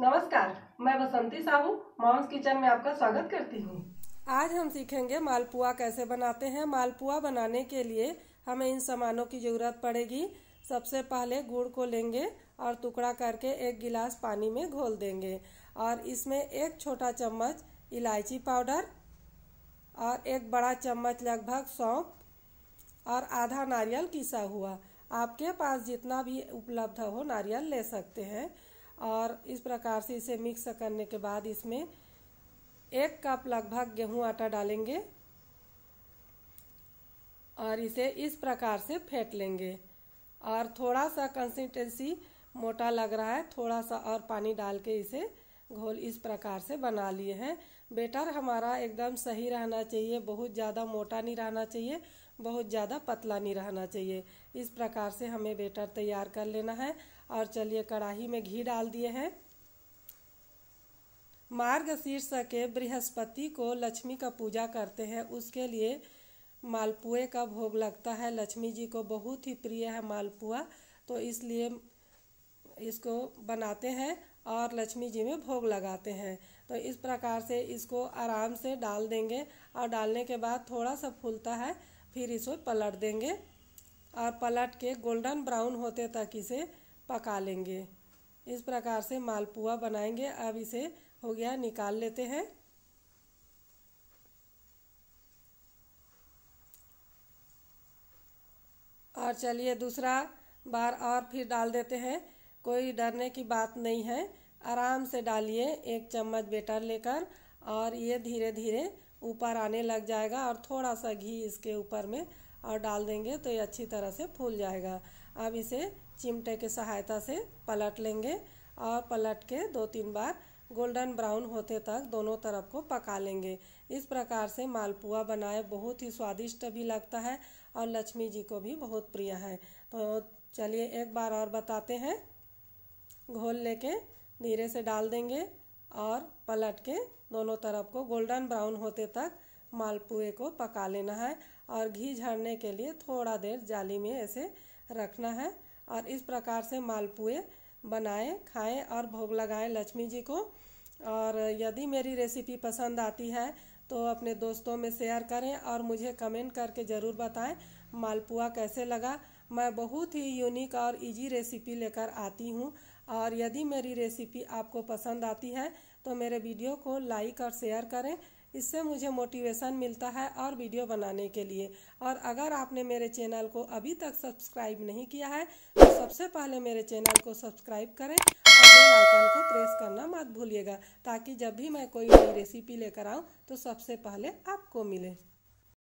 नमस्कार मैं बसंती Sahu moms kitchen में आपका स्वागत करती हूँ आज हम सीखेंगे मालपुआ कैसे बनाते हैं मालपुआ बनाने के लिए हमें इन सामानों की जरूरत पड़ेगी सबसे पहले गुड़ को लेंगे और टुकड़ा करके एक गिलास पानी में घोल देंगे और इसमें एक छोटा चम्मच इलायची पाउडर और एक बड़ा चम्मच लगभग सौंप और आधा नारियल किसा हुआ आपके पास जितना भी उपलब्ध हो नारियल ले सकते हैं और इस प्रकार से इसे मिक्स करने के बाद इसमें एक कप लगभग गेहूं आटा डालेंगे और इसे इस प्रकार से फेंट लेंगे और थोड़ा सा कंसिस्टेंसी मोटा लग रहा है थोड़ा सा और पानी डाल के इसे घोल इस प्रकार से बना लिए हैं बेटर हमारा एकदम सही रहना चाहिए बहुत ज़्यादा मोटा नहीं रहना चाहिए बहुत ज़्यादा पतला नहीं रहना चाहिए इस प्रकार से हमें बेटर तैयार कर लेना है और चलिए कढ़ाही में घी डाल दिए हैं मार्ग शीर्ष के बृहस्पति को लक्ष्मी का पूजा करते हैं उसके लिए मालपुए का भोग लगता है लक्ष्मी जी को बहुत ही प्रिय है मालपुआ तो इसलिए इसको बनाते हैं और लक्ष्मी जी में भोग लगाते हैं तो इस प्रकार से इसको आराम से डाल देंगे और डालने के बाद थोड़ा सा फूलता है फिर इसको पलट देंगे और पलट के गोल्डन ब्राउन होते तक इसे पका लेंगे इस प्रकार से मालपुआ बनाएंगे अब इसे हो गया निकाल लेते हैं और चलिए दूसरा बार और फिर डाल देते हैं कोई डरने की बात नहीं है आराम से डालिए एक चम्मच बेटर लेकर और ये धीरे धीरे ऊपर आने लग जाएगा और थोड़ा सा घी इसके ऊपर में और डाल देंगे तो ये अच्छी तरह से फूल जाएगा अब इसे चिमटे की सहायता से पलट लेंगे और पलट के दो तीन बार गोल्डन ब्राउन होते तक दोनों तरफ को पका लेंगे इस प्रकार से मालपुआ बनाए बहुत ही स्वादिष्ट भी लगता है और लक्ष्मी जी को भी बहुत प्रिय है तो चलिए एक बार और बताते हैं घोल लेके धीरे से डाल देंगे और पलट के दोनों तरफ को गोल्डन ब्राउन होते तक मालपुए को पका लेना है और घी झड़ने के लिए थोड़ा देर जाली में ऐसे रखना है और इस प्रकार से मालपुए बनाएं खाएं और भोग लगाएं लक्ष्मी जी को और यदि मेरी रेसिपी पसंद आती है तो अपने दोस्तों में शेयर करें और मुझे कमेंट करके ज़रूर बताएं मालपुआ कैसे लगा मैं बहुत ही यूनिक और इजी रेसिपी लेकर आती हूँ और यदि मेरी रेसिपी आपको पसंद आती है तो मेरे वीडियो को लाइक और शेयर करें इससे मुझे मोटिवेशन मिलता है और वीडियो बनाने के लिए और अगर आपने मेरे चैनल को अभी तक सब्सक्राइब नहीं किया है तो सबसे पहले मेरे चैनल को सब्सक्राइब करें और बेल आइकन को प्रेस करना मत भूलिएगा ताकि जब भी मैं कोई नई रेसिपी लेकर आऊँ तो सबसे पहले आपको मिले